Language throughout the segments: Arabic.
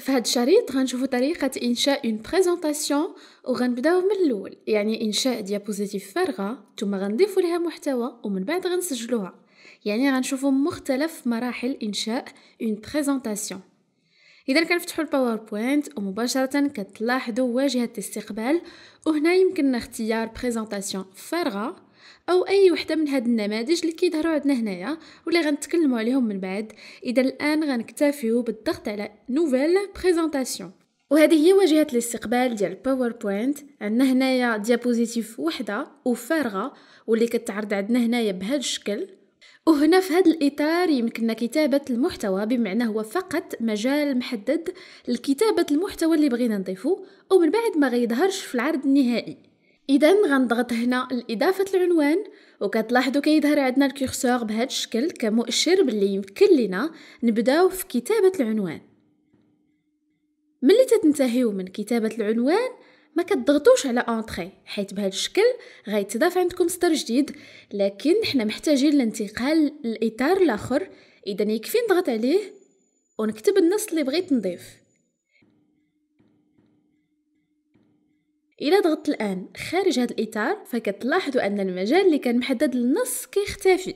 في هذا الشريط غنشوفوا طريقة إنشاء اون بريزونطاسيون وغنبداو من الأول يعني إنشاء ديابوزيتيف فارغة ثم غنضيفوا لها محتوى ومن بعد غنسجلوها يعني غنشوفوا مختلف مراحل إنشاء اون بريزونطاسيون إذا كنفتحوا الباوربوينت ومباشرة كتلاحظوا واجهة الاستقبال وهنا يمكننا اختيار بريزونطاسيون فارغة او اي وحده من هاد النماذج اللي كيظهروا عندنا هنايا واللي غنتكلموا عليهم من بعد اذا الان غنكتفيو بالضغط على نوفيل بريزونطاسيون وهذه هي واجهه الاستقبال ديال باوربوينت عندنا هنايا ديابوزيتيف وحده وفارغه واللي كتعرض عندنا هنايا بهذا الشكل وهنا في هذا الإطار يمكننا كتابة المحتوى بمعنى هو فقط مجال محدد لكتابة المحتوى اللي بغينا نضيفه ومن بعد ما غيظهرش في العرض النهائي اذا غنضغط هنا لاضافه العنوان وكتلاحظوا كيظهر عندنا الكورسور بهذا الشكل كمؤشر باللي يمكن لنا نبداو في كتابه العنوان ملي تتنتهيو من كتابه العنوان ما كتضغطوش على اونتري حيت بهذا الشكل غيتضاف عندكم سطر جديد لكن حنا محتاجين الانتقال للاطار الاخر اذا يكفي نضغط عليه ونكتب النص اللي بغيت نضيف الا ضغطت الان خارج هذا الاطار فكتلاحظوا ان المجال اللي كان محدد للنص كيختفي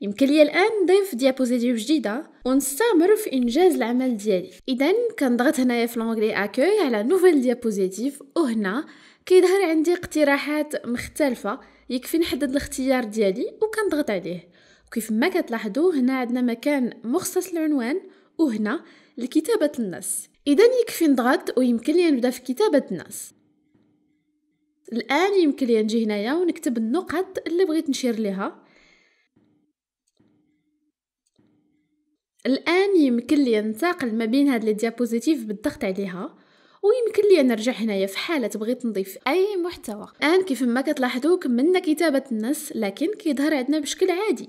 يمكن لي الان نضيف ديابوزيتيف جديده ونستمر في انجاز العمل ديالي اذا كنضغط هنايا في لونغلي اكوي على نوفيل ديابوزيتيف وهنا كيظهر عندي اقتراحات مختلفه يكفي نحدد الاختيار ديالي وكنضغط عليه وكيف ما كتلاحظوا هنا عندنا مكان مخصص للعنوان وهنا لكتابه النص اذا يكفي نضغط ويمكن لي نبدا في كتابه النص الان يمكن لي نجي هنايا ونكتب النقط اللي بغيت نشير ليها الان يمكن لي ننتقل ما بين هاد لي ديابوزيتيف بالضغط عليها ويمكن لي نرجع هنايا في حاله بغيت نضيف اي محتوى الان كيف ما كتلاحظوا كملنا كتابه النص لكن كيظهر عندنا بشكل عادي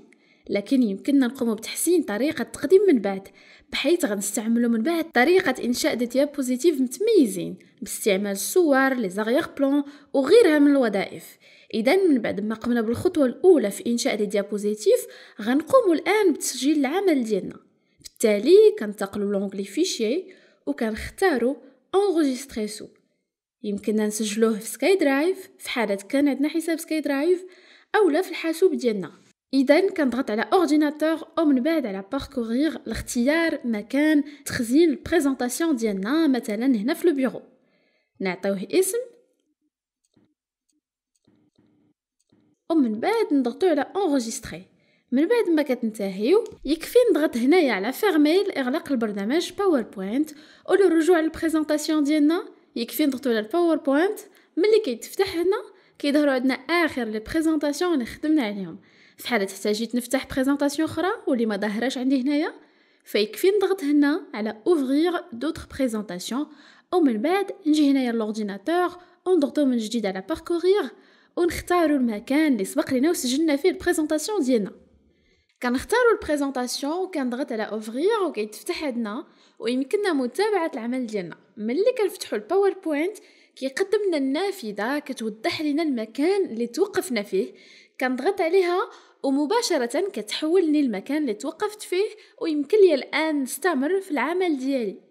لكن يمكننا نقوم بتحسين طريقة التقديم من بعد بحيث غنستعملو من بعد طريقة إنشاء ديابوزيتيف متميزين باستعمال الصور لزغيق بلون وغيرها من الوظائف إذا من بعد ما قمنا بالخطوة الأولى في إنشاء ديابوزيتيف غنقوم الآن بتسجيل العمل ديالنا بالتالي كنتقلو لونغلي فيشي وكنختارو انغوجيستري سو يمكننا نسجلوه في سكاي درايف في حالة كان عندنا حساب سكاي درايف أو لا في الحاسوب ديالنا اذا كنضغط على اورديناتور من بعد على باركورير لاختيار مكان تخزين البريزونطاسيون ديالنا مثلا هنا في البيرو نعطيوه اسم ومن بعد نضغطو على انغيستري من بعد ما كتنتهيو يكفي نضغط هنايا على فيرمي اغلاق البرنامج باوربوينت وللرجوع للبريزونطاسيون ديالنا يكفي نضغطو على الباوربوينت ملي كيتفتح هنا كيظهروا عندنا اخر لي بريزونطاسيون اللي خدمنا عليهم حالة تحتاجي نفتح بريزونطاسيون اخرى واللي ما ظهرش عندي هنايا فيكفي نضغط هنا على اوفغيغ دوتر بريزونطاسيون من بعد نجي هنايا لورديناتور ونضغطو من جديد على باركوريغ ونختاروا المكان اللي سبق لينا وسجلنا فيه البريزونطاسيون ديالنا كنختاروا البريزونطاسيون وكنضغط على اوفغيغ وكيتفتح عندنا ويمكننا متابعه العمل ديالنا ملي كنفتحوا الباوربوينت كيقدم لنا النافذه كتوضح لنا المكان اللي توقفنا فيه كنضغط عليها ومباشرة كتحولني المكان اللي توقفت فيه ويمكن لي الآن نستمر في العمل ديالي